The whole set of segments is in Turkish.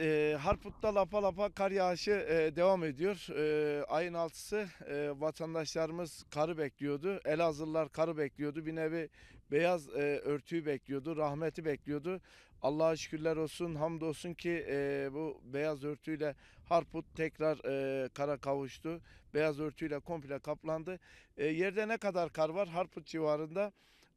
E, Harput'ta lapa lapa kar yağışı e, devam ediyor. E, ayın altısı e, vatandaşlarımız karı bekliyordu. Elazığlılar karı bekliyordu. Bir nevi beyaz e, örtüyü bekliyordu. Rahmeti bekliyordu. Allah'a şükürler olsun, hamdolsun ki e, bu beyaz örtüyle Harput tekrar e, kara kavuştu. Beyaz örtüyle komple kaplandı. E, yerde ne kadar kar var? Harput civarında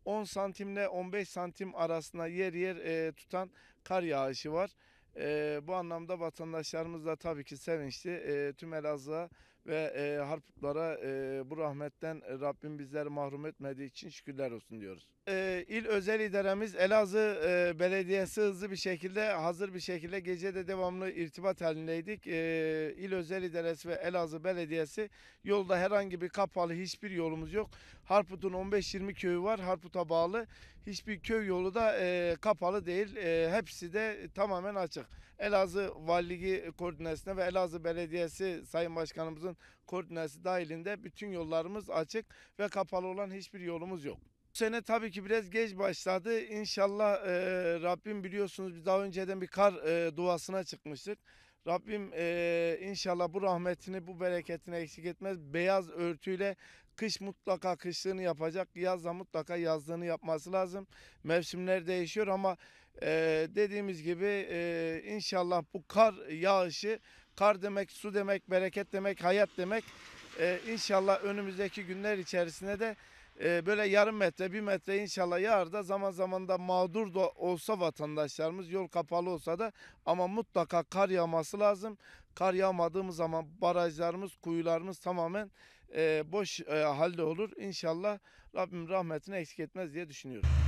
10 santimle 15 santim arasında yer yer e, tutan kar yağışı var. E, bu anlamda vatandaşlarımız da tabii ki sevinçli. E, tüm Elazığ'a ve e, harputlara e, bu rahmetten e, Rabbim bizleri mahrum etmediği için şükürler olsun diyoruz. E, il özel idaremiz Elazığ e, Belediyesi hızlı bir şekilde hazır bir şekilde gece de devamlı irtibat halindeydik. E, il özel idaresi ve Elazığ Belediyesi yolda herhangi bir kapalı hiçbir yolumuz yok. Harput'un 15-20 köyü var. Harput'a bağlı hiçbir köy yolu da e, kapalı değil. E, hepsi de tamamen açık. Elazığ Valiliği koordinasyonu ve Elazığ Belediyesi Sayın Başkanımızın koordinası dahilinde bütün yollarımız açık ve kapalı olan hiçbir yolumuz yok. Bu sene tabii ki biraz geç başladı. İnşallah e, Rabbim biliyorsunuz daha önceden bir kar e, duasına çıkmıştık. Rabbim e, inşallah bu rahmetini, bu bereketini eksik etmez. Beyaz örtüyle kış mutlaka kışlığını yapacak, yaz da mutlaka yazlığını yapması lazım. Mevsimler değişiyor ama e, dediğimiz gibi e, inşallah bu kar yağışı, kar demek, su demek, bereket demek, hayat demek. E, inşallah önümüzdeki günler içerisinde de böyle yarım metre bir metre inşallah yağar zaman zaman da mağdur da olsa vatandaşlarımız yol kapalı olsa da ama mutlaka kar yağması lazım. Kar yağmadığımız zaman barajlarımız kuyularımız tamamen boş e, halde olur. İnşallah Rabbim rahmetini eksik etmez diye düşünüyorum.